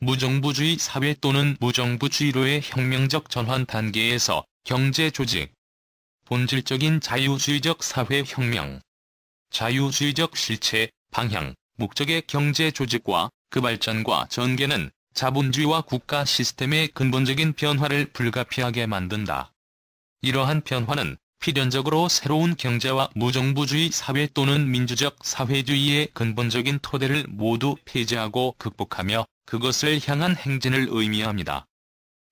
무정부주의 사회 또는 무정부주의로의 혁명적 전환 단계에서 경제조직, 본질적인 자유주의적 사회혁명, 자유주의적 실체, 방향, 목적의 경제조직과 그 발전과 전개는 자본주의와 국가 시스템의 근본적인 변화를 불가피하게 만든다. 이러한 변화는 필연적으로 새로운 경제와 무정부주의 사회 또는 민주적 사회주의의 근본적인 토대를 모두 폐지하고 극복하며 그것을 향한 행진을 의미합니다.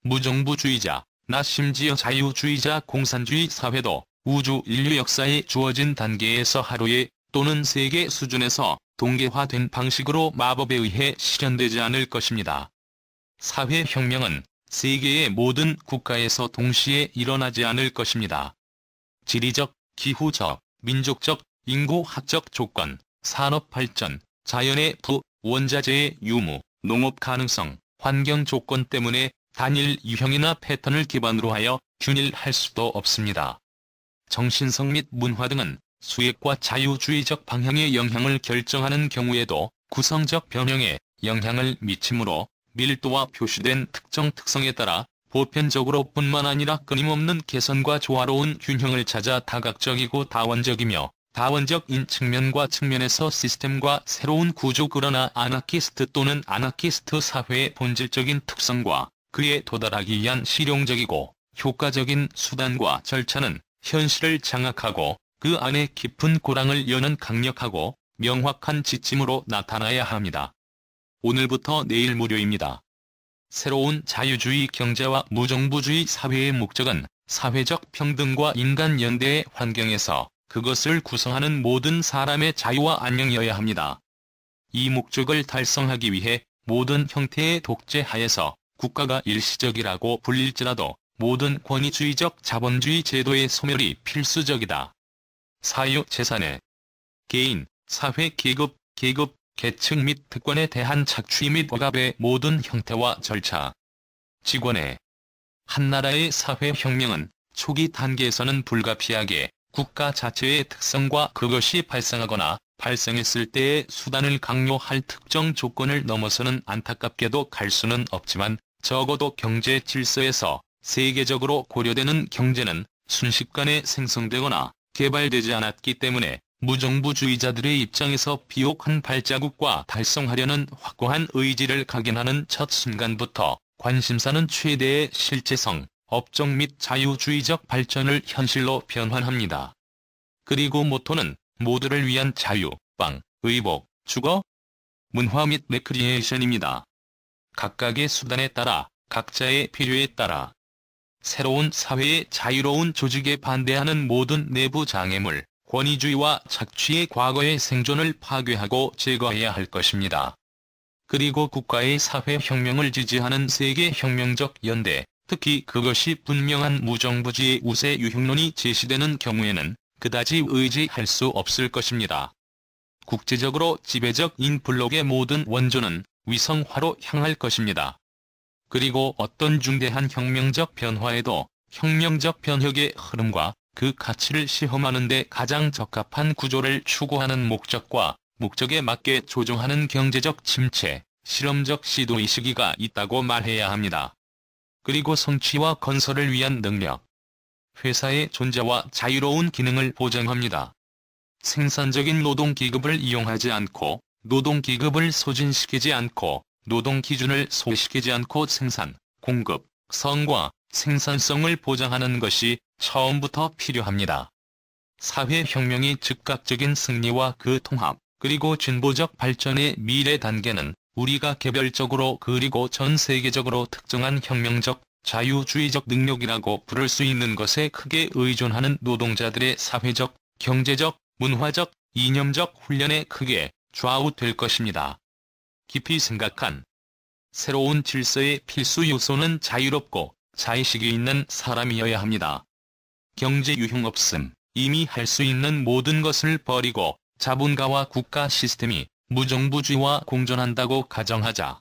무정부주의자, 나 심지어 자유주의자 공산주의 사회도 우주 인류 역사에 주어진 단계에서 하루에 또는 세계 수준에서 동계화된 방식으로 마법에 의해 실현되지 않을 것입니다. 사회혁명은 세계의 모든 국가에서 동시에 일어나지 않을 것입니다. 지리적, 기후적, 민족적, 인구학적 조건, 산업발전, 자연의 부, 원자재의 유무, 농업 가능성, 환경 조건 때문에 단일 유형이나 패턴을 기반으로 하여 균일할 수도 없습니다. 정신성 및 문화 등은 수액과 자유주의적 방향의 영향을 결정하는 경우에도 구성적 변형에 영향을 미치므로 밀도와 표시된 특정 특성에 따라 보편적으로 뿐만 아니라 끊임없는 개선과 조화로운 균형을 찾아 다각적이고 다원적이며 다원적인 측면과 측면에서 시스템과 새로운 구조 그러나 아나키스트 또는 아나키스트 사회의 본질적인 특성과 그에 도달하기 위한 실용적이고 효과적인 수단과 절차는 현실을 장악하고 그 안에 깊은 고랑을 여는 강력하고 명확한 지침으로 나타나야 합니다. 오늘부터 내일 무료입니다. 새로운 자유주의 경제와 무정부주의 사회의 목적은 사회적 평등과 인간 연대의 환경에서 그것을 구성하는 모든 사람의 자유와 안녕이어야 합니다. 이 목적을 달성하기 위해 모든 형태의 독재 하에서 국가가 일시적이라고 불릴지라도 모든 권위주의적 자본주의 제도의 소멸이 필수적이다. 사유 재산의 개인, 사회 계급, 계급, 계층 및 특권에 대한 착취 및 억압의 모든 형태와 절차. 직원의 한 나라의 사회혁명은 초기 단계에서는 불가피하게 국가 자체의 특성과 그것이 발생하거나 발생했을 때의 수단을 강요할 특정 조건을 넘어서는 안타깝게도 갈 수는 없지만 적어도 경제 질서에서 세계적으로 고려되는 경제는 순식간에 생성되거나 개발되지 않았기 때문에 무정부주의자들의 입장에서 비옥 한 발자국과 달성하려는 확고한 의지를 각인하는 첫 순간부터 관심사는 최대의 실제성, 업종 및 자유주의적 발전을 현실로 변환합니다. 그리고 모토는 모두를 위한 자유, 빵, 의복, 주거, 문화 및 레크리에이션입니다. 각각의 수단에 따라 각자의 필요에 따라 새로운 사회의 자유로운 조직에 반대하는 모든 내부 장애물, 권위주의와 착취의 과거의 생존을 파괴하고 제거해야 할 것입니다. 그리고 국가의 사회혁명을 지지하는 세계혁명적 연대, 특히 그것이 분명한 무정부지의 우세 유형론이 제시되는 경우에는 그다지 의지할 수 없을 것입니다. 국제적으로 지배적 인플록의 모든 원조는 위성화로 향할 것입니다. 그리고 어떤 중대한 혁명적 변화에도 혁명적 변혁의 흐름과 그 가치를 시험하는 데 가장 적합한 구조를 추구하는 목적과 목적에 맞게 조정하는 경제적 침체, 실험적 시도의 시기가 있다고 말해야 합니다. 그리고 성취와 건설을 위한 능력, 회사의 존재와 자유로운 기능을 보장합니다. 생산적인 노동기급을 이용하지 않고 노동기급을 소진시키지 않고 노동기준을 소외시키지 않고 생산, 공급, 성과, 생산성을 보장하는 것이 처음부터 필요합니다. 사회혁명이 즉각적인 승리와 그 통합, 그리고 진보적 발전의 미래 단계는 우리가 개별적으로 그리고 전 세계적으로 특정한 혁명적, 자유주의적 능력이라고 부를 수 있는 것에 크게 의존하는 노동자들의 사회적, 경제적, 문화적, 이념적 훈련에 크게 좌우될 것입니다. 깊이 생각한 새로운 질서의 필수 요소는 자유롭고 자의식이 있는 사람이어야 합니다. 경제 유형 없음, 이미 할 수 있는 모든 것을 버리고 자본가와 국가 시스템이 무정부주의와 공존한다고 가정하자.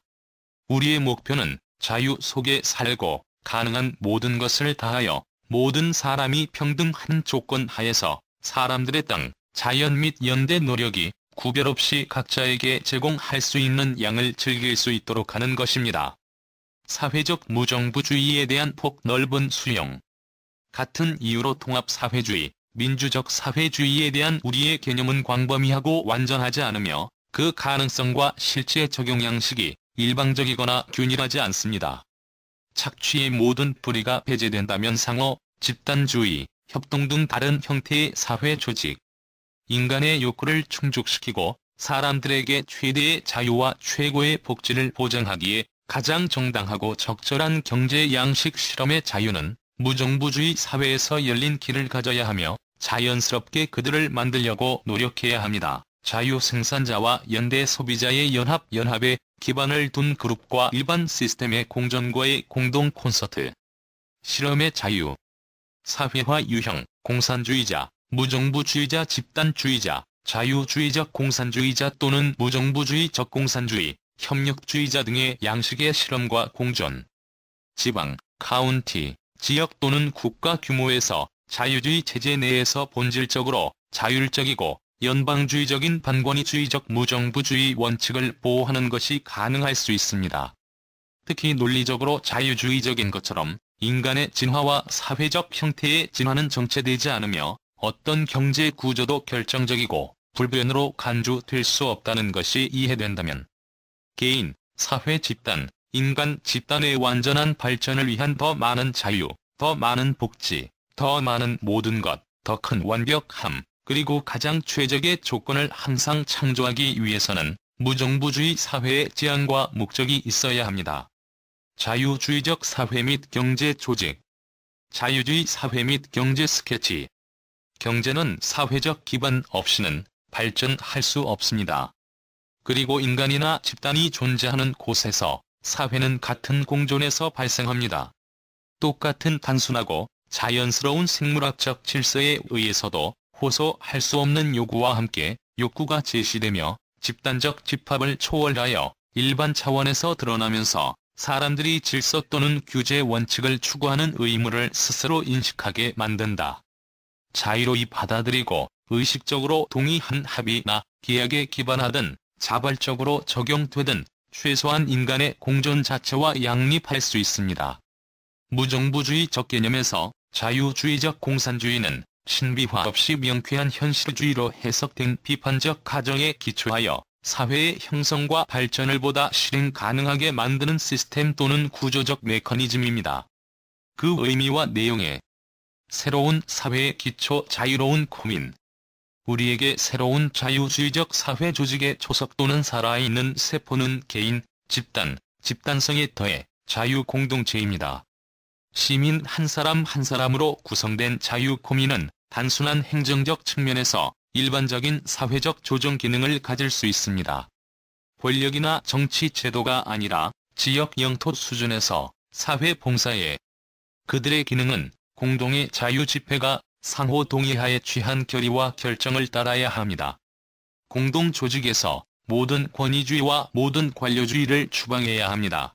우리의 목표는 자유 속에 살고 가능한 모든 것을 다하여 모든 사람이 평등한 조건 하에서 사람들의 땅, 자연 및 연대 노력이 구별 없이 각자에게 제공할 수 있는 양을 즐길 수 있도록 하는 것입니다. 사회적 무정부주의에 대한 폭넓은 수용, 같은 이유로 통합사회주의, 민주적 사회주의에 대한 우리의 개념은 광범위하고 완전하지 않으며 그 가능성과 실제 적용 양식이 일방적이거나 균일하지 않습니다. 착취의 모든 뿌리가 배제된다면 상호, 집단주의, 협동 등 다른 형태의 사회 조직, 인간의 욕구를 충족시키고 사람들에게 최대의 자유와 최고의 복지를 보장하기에 가장 정당하고 적절한 경제 양식 실험의 자유는 무정부주의 사회에서 열린 길을 가져야 하며 자연스럽게 그들을 만들려고 노력해야 합니다. 자유생산자와 연대 소비자의 연합 연합에 기반을 둔 그룹과 일반 시스템의 공전과의 공동 콘서트 실험의 자유 사회화 유형, 공산주의자, 무정부주의자 집단주의자, 자유주의적 공산주의자 또는 무정부주의적 공산주의, 협력주의자 등의 양식의 실험과 공존 지방, 카운티, 지역 또는 국가 규모에서 자유주의 체제 내에서 본질적으로 자율적이고 연방주의적인 반권위주의적 무정부주의 원칙을 보호하는 것이 가능할 수 있습니다. 특히 논리적으로 자유주의적인 것처럼 인간의 진화와 사회적 형태의 진화는 정체되지 않으며 어떤 경제 구조도 결정적이고 불변으로 간주될 수 없다는 것이 이해된다면 개인, 사회 집단, 인간 집단의 완전한 발전을 위한 더 많은 자유, 더 많은 복지, 더 많은 모든 것, 더 큰 완벽함, 그리고 가장 최적의 조건을 항상 창조하기 위해서는 무정부주의 사회의 지향과 목적이 있어야 합니다. 자유주의적 사회 및 경제 조직 자유주의 사회 및 경제 스케치 경제는 사회적 기반 없이는 발전할 수 없습니다. 그리고 인간이나 집단이 존재하는 곳에서 사회는 같은 공존에서 발생합니다. 똑같은 단순하고 자연스러운 생물학적 질서에 의해서도 호소할 수 없는 요구와 함께 욕구가 제시되며 집단적 집합을 초월하여 일반 차원에서 드러나면서 사람들이 질서 또는 규제 원칙을 추구하는 의무를 스스로 인식하게 만든다. 자유로이 받아들이고 의식적으로 동의한 합의나 계약에 기반하든 자발적으로 적용되든 최소한 인간의 공존 자체와 양립할 수 있습니다. 무정부주의적 개념에서 자유주의적 공산주의는 신비화 없이 명쾌한 현실주의로 해석된 비판적 가정에 기초하여 사회의 형성과 발전을 보다 실행 가능하게 만드는 시스템 또는 구조적 메커니즘입니다. 그 의미와 내용에 새로운 사회의 기초 자유로운 고민, 우리에게 새로운 자유주의적 사회 조직의 초석 또는 살아있는 세포는 개인, 집단, 집단성에 더해 자유 공동체입니다. 시민 한 사람 한 사람으로 구성된 자유 코미는 단순한 행정적 측면에서 일반적인 사회적 조정 기능을 가질 수 있습니다. 권력이나 정치 제도가 아니라 지역 영토 수준에서 사회 봉사에 그들의 기능은 공동의 자유 집회가 상호 동의하에 취한 결의와 결정을 따라야 합니다. 공동조직에서 모든 권위주의와 모든 관료주의를 추방해야 합니다.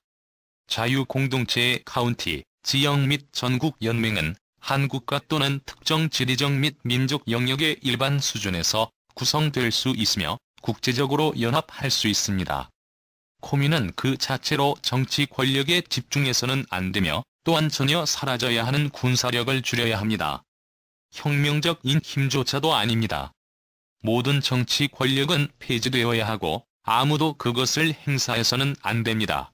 자유공동체의 카운티, 지역 및 전국연맹은 한국과 또는 특정 지리적 및 민족 영역의 일반 수준에서 구성될 수 있으며 국제적으로 연합할 수 있습니다. 코미는 그 자체로 정치 권력에 집중해서는 안 되며 또한 전혀 사라져야 하는 군사력을 줄여야 합니다. 혁명적인 힘조차도 아닙니다. 모든 정치 권력은 폐지되어야 하고 아무도 그것을 행사해서는 안 됩니다.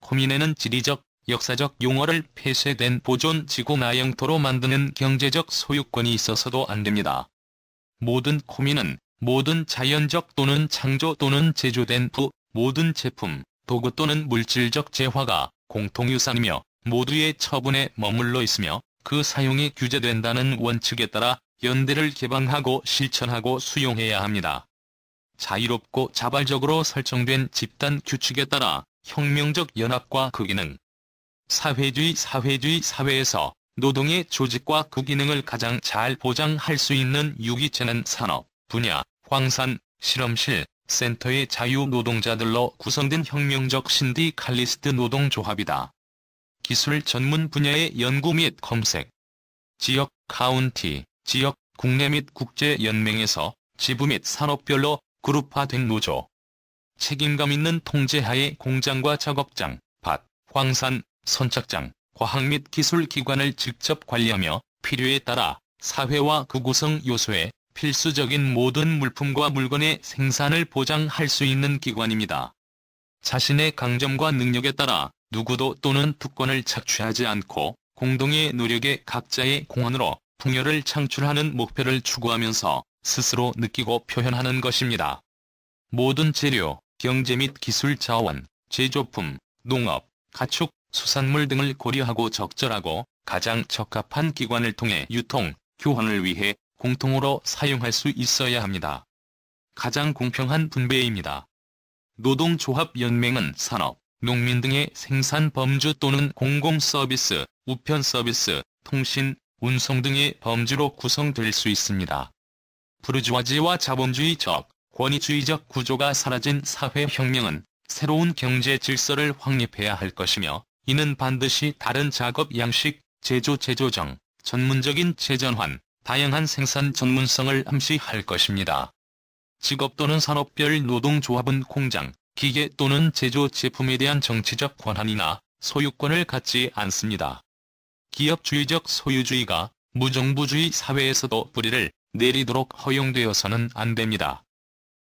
코민에는 지리적, 역사적 용어를 폐쇄된 보존 지구나 영토로 만드는 경제적 소유권이 있어서도 안 됩니다. 모든 코민은 모든 자연적 또는 창조 또는 제조된 부, 모든 제품, 도구 또는 물질적 재화가 공통유산이며 모두의 처분에 머물러 있으며 그 사용이 규제된다는 원칙에 따라 연대를 개방하고 실천하고 수용해야 합니다. 자유롭고 자발적으로 설정된 집단 규칙에 따라 혁명적 연합과 그 기능 사회주의 사회주의 사회에서 노동의 조직과 그 기능을 가장 잘 보장할 수 있는 유기체는 산업, 분야, 황산 실험실, 센터의 자유노동자들로 구성된 혁명적 신디칼리스트 노동조합이다. 기술 전문 분야의 연구 및 검색, 지역, 카운티, 지역, 국내 및 국제 연맹에서 지부 및 산업별로 그룹화된 노조, 책임감 있는 통제하에 공장과 작업장, 밭, 황산, 선착장, 과학 및 기술 기관을 직접 관리하며 필요에 따라 사회와 극구성 요소에 필수적인 모든 물품과 물건의 생산을 보장할 수 있는 기관입니다. 자신의 강점과 능력에 따라 누구도 또는 특권을 착취하지 않고 공동의 노력에 각자의 공헌으로 풍요를 창출하는 목표를 추구하면서 스스로 느끼고 표현하는 것입니다. 모든 재료, 경제 및 기술 자원, 제조품, 농업, 가축, 수산물 등을 고려하고 적절하고 가장 적합한 기관을 통해 유통, 교환을 위해 공통으로 사용할 수 있어야 합니다. 가장 공평한 분배입니다. 노동조합연맹은 산업, 농민 등의 생산 범주 또는 공공서비스, 우편서비스, 통신, 운송 등의 범주로 구성될 수 있습니다. 부르주아지와 자본주의적, 권위주의적 구조가 사라진 사회혁명은 새로운 경제 질서를 확립해야 할 것이며 이는 반드시 다른 작업 양식, 제조 제조정, 전문적인 재전환, 다양한 생산 전문성을 암시할 것입니다. 직업 또는 산업별 노동조합은 공장, 기계 또는 제조 제품에 대한 정치적 권한이나 소유권을 갖지 않습니다. 기업주의적 소유주의가 무정부주의 사회에서도 뿌리를 내리도록 허용되어서는 안 됩니다.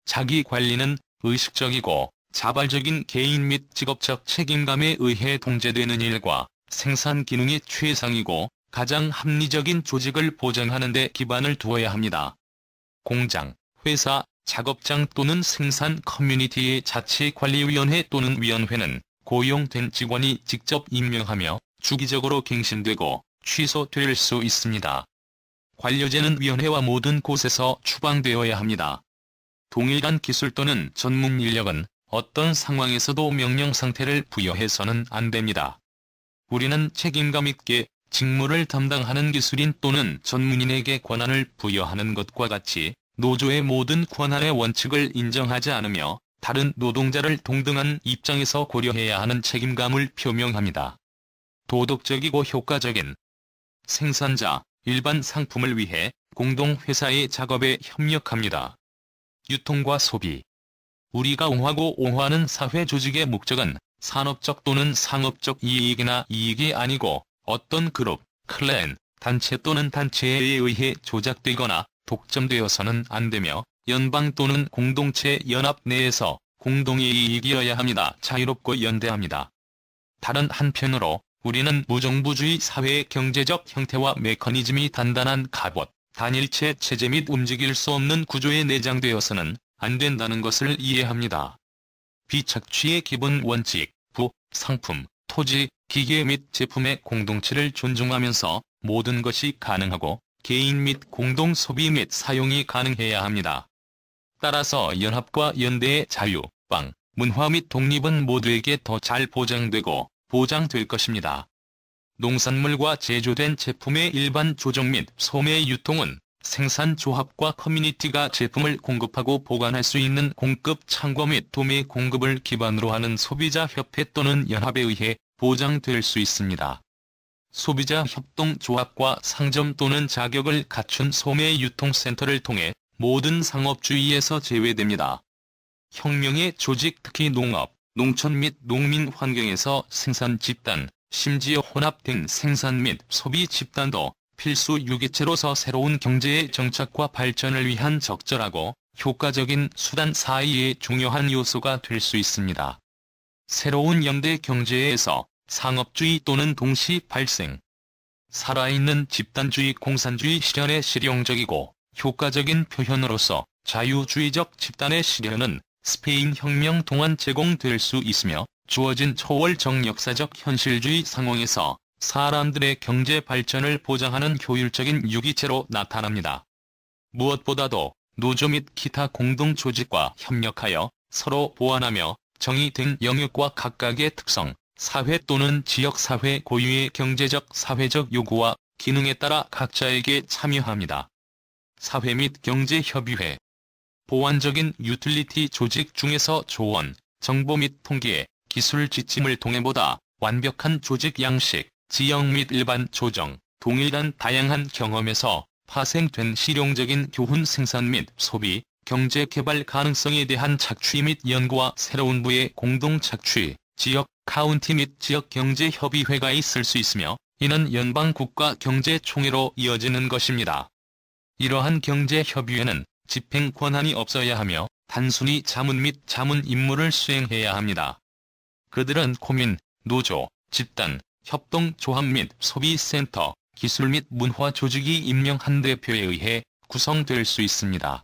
자기 관리는 의식적이고 자발적인 개인 및 직업적 책임감에 의해 통제되는 일과 생산 기능이 최상이고 가장 합리적인 조직을 보장하는 데 기반을 두어야 합니다. 공장, 회사, 작업장 또는 생산 커뮤니티의 자체관리위원회 또는 위원회는 고용된 직원이 직접 임명하며 주기적으로 갱신되고 취소될 수 있습니다. 관료제는 위원회와 모든 곳에서 추방되어야 합니다. 동일한 기술 또는 전문 인력은 어떤 상황에서도 명령 상태를 부여해서는 안 됩니다. 우리는 책임감 있게 직무를 담당하는 기술인 또는 전문인에게 권한을 부여하는 것과 같이 노조의 모든 권한의 원칙을 인정하지 않으며 다른 노동자를 동등한 입장에서 고려해야 하는 책임감을 표명합니다. 도덕적이고 효과적인 생산자, 일반 상품을 위해 공동회사의 작업에 협력합니다. 유통과 소비 우리가 옹하고 호 옹호하는 사회 조직의 목적은 산업적 또는 상업적 이익이나 이익이 아니고 어떤 그룹, 클랜, 단체 또는 단체에 의해 조작되거나 독점되어서는 안 되며 연방 또는 공동체 연합 내에서 공동의 이익이어야 합니다. 자유롭고 연대합니다. 다른 한편으로 우리는 무정부주의 사회의 경제적 형태와 메커니즘이 단단한 갑옷, 단일체 체제 및 움직일 수 없는 구조에 내장되어서는 안 된다는 것을 이해합니다. 비착취의 기본 원칙, 부, 상품, 토지, 기계 및 제품의 공동체를 존중하면서 모든 것이 가능하고 개인 및 공동 소비 및 사용이 가능해야 합니다. 따라서 연합과 연대의 자유, 빵, 문화 및 독립은 모두에게 더 잘 보장되고 보장될 것입니다. 농산물과 제조된 제품의 일반 조정 및 소매 유통은 생산조합과 커뮤니티가 제품을 공급하고 보관할 수 있는 공급 창고 및 도매 공급을 기반으로 하는 소비자 협회 또는 연합에 의해 보장될 수 있습니다. 소비자 협동조합과 상점 또는 자격을 갖춘 소매 유통센터를 통해 모든 상업주의에서 제외됩니다. 혁명의 조직 특히 농업, 농촌 및 농민 환경에서 생산 집단, 심지어 혼합등 생산 및 소비 집단도 필수 유기체로서 새로운 경제의 정착과 발전을 위한 적절하고 효과적인 수단 사이의 중요한 요소가 될 수 있습니다. 새로운 연대 경제에서 상업주의 또는 동시 발생. 살아있는 집단주의 공산주의 실현의 실용적이고 효과적인 표현으로서 자유주의적 집단의 실현은 스페인 혁명 동안 제공될 수 있으며 주어진 초월적 역사적 현실주의 상황에서 사람들의 경제 발전을 보장하는 효율적인 유기체로 나타납니다. 무엇보다도 노조 및 기타 공동조직과 협력하여 서로 보완하며 정의된 영역과 각각의 특성, 사회 또는 지역사회 고유의 경제적 사회적 요구와 기능에 따라 각자에게 참여합니다. 사회 및 경제협의회 보완적인 유틸리티 조직 중에서 조언, 정보 및 통계, 기술 지침을 통해 보다 완벽한 조직 양식, 지역 및 일반 조정, 동일한 다양한 경험에서 파생된 실용적인 교훈 생산 및 소비, 경제 개발 가능성에 대한 착취 및 연구와 새로운 부의 공동 착취, 지역, 카운티 및 지역경제협의회가 있을 수 있으며 이는 연방국가경제총회로 이어지는 것입니다. 이러한 경제협의회는 집행 권한이 없어야 하며 단순히 자문 및 자문 임무를 수행해야 합니다. 그들은 코민, 노조, 집단, 협동, 조합 및 소비센터, 기술 및 문화 조직이 임명한 대표에 의해 구성될 수 있습니다.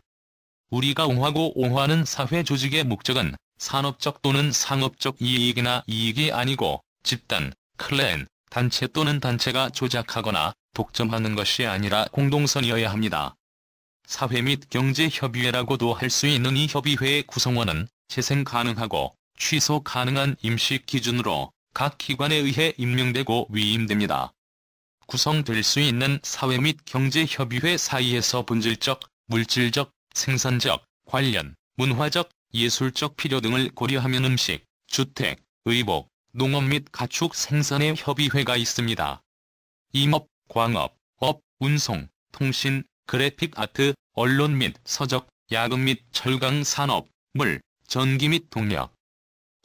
우리가 옹호하고 옹하는 사회 조직의 목적은 산업적 또는 상업적 이익이나 이익이 아니고 집단, 클랜, 단체 또는 단체가 조작하거나 독점하는 것이 아니라 공동선이어야 합니다. 사회 및 경제협의회라고도 할 수 있는 이 협의회의 구성원은 재생 가능하고 취소 가능한 임시 기준으로 각 기관에 의해 임명되고 위임됩니다. 구성될 수 있는 사회 및 경제협의회 사이에서 본질적, 물질적, 생산적, 관련, 문화적, 예술적 필요 등을 고려하면 음식, 주택, 의복, 농업 및 가축 생산의 협의회가 있습니다. 임업, 광업, 업, 운송, 통신, 그래픽 아트, 언론 및 서적, 야금 및 철강 산업, 물, 전기 및 동력,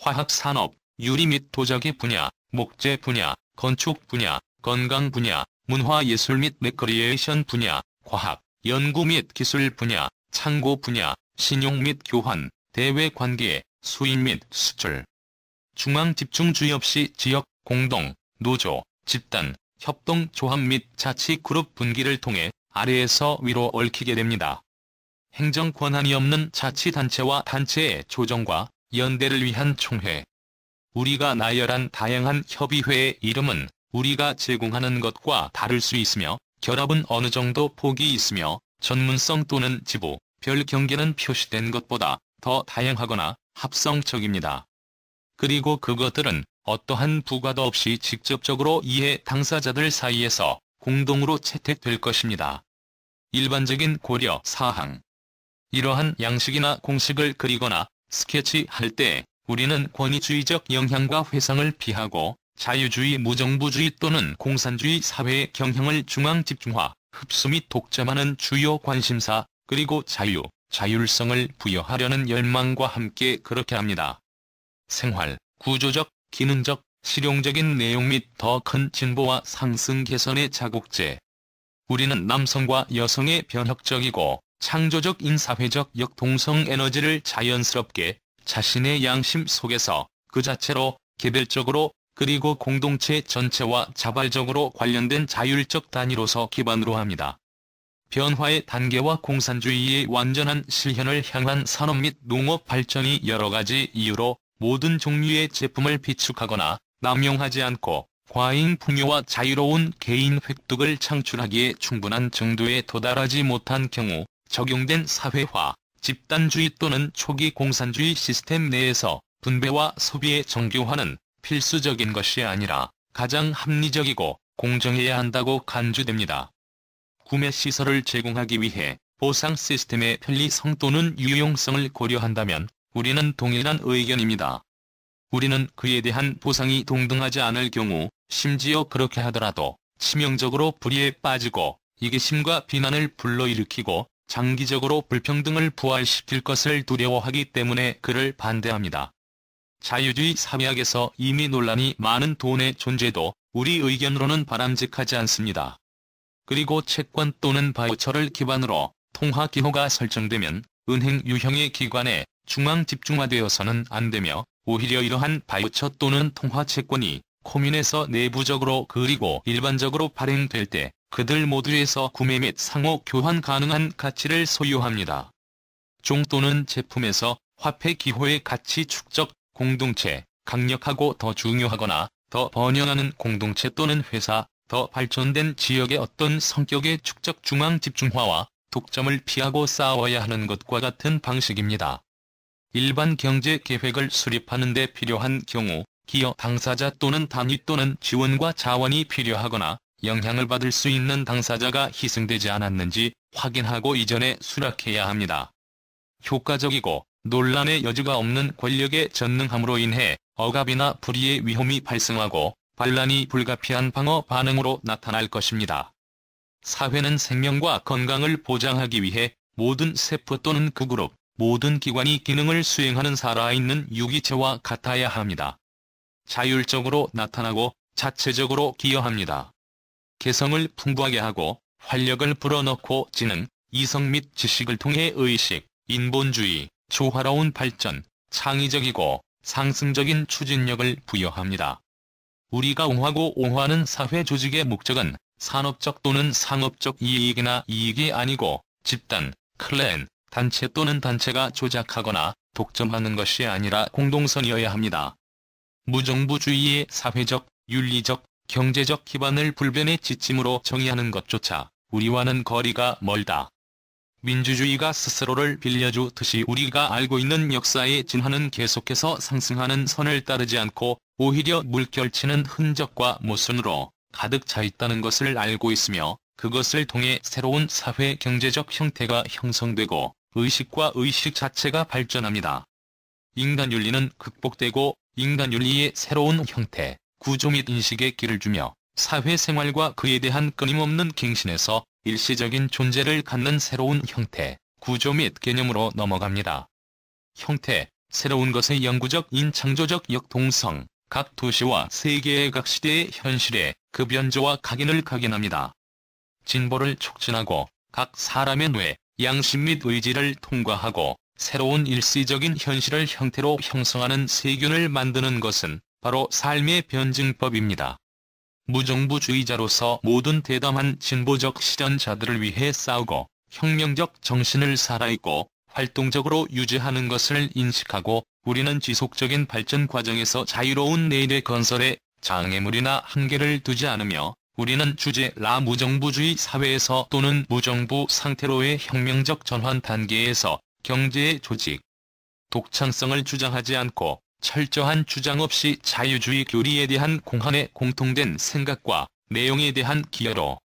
화학 산업, 유리 및 도자기 분야, 목재 분야, 건축 분야, 건강 분야, 문화 예술 및 레크리에이션 분야, 과학, 연구 및 기술 분야, 창고 분야, 신용 및 교환, 대외 관계, 수입 및 수출, 중앙 집중 주의 없이 지역, 공동, 노조, 집단, 협동, 조합 및 자치 그룹 분기를 통해 아래에서 위로 얽히게 됩니다. 행정 권한이 없는 자치단체와 단체의 조정과 연대를 위한 총회. 우리가 나열한 다양한 협의회의 이름은 우리가 제공하는 것과 다를 수 있으며 결합은 어느 정도 폭이 있으며 전문성 또는 지부, 별 경계는 표시된 것보다 더 다양하거나 합성적입니다. 그리고 그것들은 어떠한 부과도 없이 직접적으로 이해 당사자들 사이에서 공동으로 채택될 것입니다. 일반적인 고려 사항 이러한 양식이나 공식을 그리거나 스케치할 때 우리는 권위주의적 영향과 회상을 피하고 자유주의 무정부주의 또는 공산주의 사회의 경향을 중앙 집중화, 흡수 및 독점하는 주요 관심사, 그리고 자유, 자율성을 부여하려는 열망과 함께 그렇게 합니다. 생활, 구조적, 기능적, 실용적인 내용 및 더 큰 진보와 상승 개선의 자국제. 우리는 남성과 여성의 변혁적이고 창조적 인사회적 역동성 에너지를 자연스럽게 자신의 양심 속에서 그 자체로 개별적으로 그리고 공동체 전체와 자발적으로 관련된 자율적 단위로서 기반으로 합니다. 변화의 단계와 공산주의의 완전한 실현을 향한 산업 및 농업 발전이 여러 가지 이유로 모든 종류의 제품을 비축하거나 남용하지 않고 과잉 풍요와 자유로운 개인 획득을 창출하기에 충분한 정도에 도달하지 못한 경우 적용된 사회화, 집단주의 또는 초기 공산주의 시스템 내에서 분배와 소비의 정교화는 필수적인 것이 아니라 가장 합리적이고 공정해야 한다고 간주됩니다. 구매 시설을 제공하기 위해 보상 시스템의 편리성 또는 유용성을 고려한다면 우리는 동일한 의견입니다. 우리는 그에 대한 보상이 동등하지 않을 경우 심지어 그렇게 하더라도 치명적으로 불의에 빠지고 이기심과 비난을 불러일으키고 장기적으로 불평등을 부활시킬 것을 두려워하기 때문에 그를 반대합니다. 자유주의 사회학에서 이미 논란이 많은 돈의 존재도 우리 의견으로는 바람직하지 않습니다. 그리고 채권 또는 바우처를 기반으로 통화 기호가 설정되면 은행 유형의 기관에 중앙 집중화되어서는 안 되며 오히려 이러한 바이처 또는 통화 채권이 코민에서 내부적으로 그리고 일반적으로 발행될 때 그들 모두에서 구매 및 상호 교환 가능한 가치를 소유합니다. 종 또는 제품에서 화폐 기호의 가치 축적 공동체, 강력하고 더 중요하거나 더 번영하는 공동체 또는 회사, 더 발전된 지역의 어떤 성격의 축적 중앙 집중화와 독점을 피하고 싸워야 하는 것과 같은 방식입니다. 일반 경제 계획을 수립하는 데 필요한 경우 기업 당사자 또는 단위 또는 지원과 자원이 필요하거나 영향을 받을 수 있는 당사자가 희생되지 않았는지 확인하고 이전에 수락해야 합니다. 효과적이고 논란의 여지가 없는 권력의 전능함으로 인해 억압이나 불의의 위험이 발생하고 반란이 불가피한 방어 반응으로 나타날 것입니다. 사회는 생명과 건강을 보장하기 위해 모든 세포 또는 그 그룹, 모든 기관이 기능을 수행하는 살아있는 유기체와 같아야 합니다. 자율적으로 나타나고 자체적으로 기여합니다. 개성을 풍부하게 하고 활력을 불어넣고 지능, 이성 및 지식을 통해 의식, 인본주의, 조화로운 발전, 창의적이고 상승적인 추진력을 부여합니다. 우리가 옹호하고 옹호하는 사회 조직의 목적은 산업적 또는 상업적 이익이나 이익이 아니고 집단, 클랜, 단체 또는 단체가 조작하거나 독점하는 것이 아니라 공동선이어야 합니다. 무정부주의의 사회적, 윤리적, 경제적 기반을 불변의 지침으로 정의하는 것조차 우리와는 거리가 멀다. 민주주의가 스스로를 빌려주듯이 우리가 알고 있는 역사의 진화는 계속해서 상승하는 선을 따르지 않고 오히려 물결치는 흔적과 모순으로 가득 차 있다는 것을 알고 있으며 그것을 통해 새로운 사회 경제적 형태가 형성되고 의식과 의식 자체가 발전합니다. 인간윤리는 극복되고 인간윤리의 새로운 형태, 구조 및 인식의 길을 주며 사회생활과 그에 대한 끊임없는 갱신에서 일시적인 존재를 갖는 새로운 형태, 구조 및 개념으로 넘어갑니다. 형태, 새로운 것의 영구적인 창조적 역동성, 각 도시와 세계의 각 시대의 현실에 급변조와 그 각인을 각인합니다. 진보를 촉진하고 각 사람의 뇌, 양심 및 의지를 통과하고 새로운 일시적인 현실을 형태로 형성하는 세균을 만드는 것은 바로 삶의 변증법입니다. 무정부주의자로서 모든 대담한 진보적 실현자들을 위해 싸우고 혁명적 정신을 살아있고 활동적으로 유지하는 것을 인식하고 우리는 지속적인 발전 과정에서 자유로운 내일의 건설에 장애물이나 한계를 두지 않으며 우리는 주제 라 무정부주의 사회에서 또는 무정부 상태로의 혁명적 전환 단계에서 경제의 조직, 독창성을 주장하지 않고 철저한 주장 없이 자유주의 교리에 대한 공헌의 공통된 생각과 내용에 대한 기여로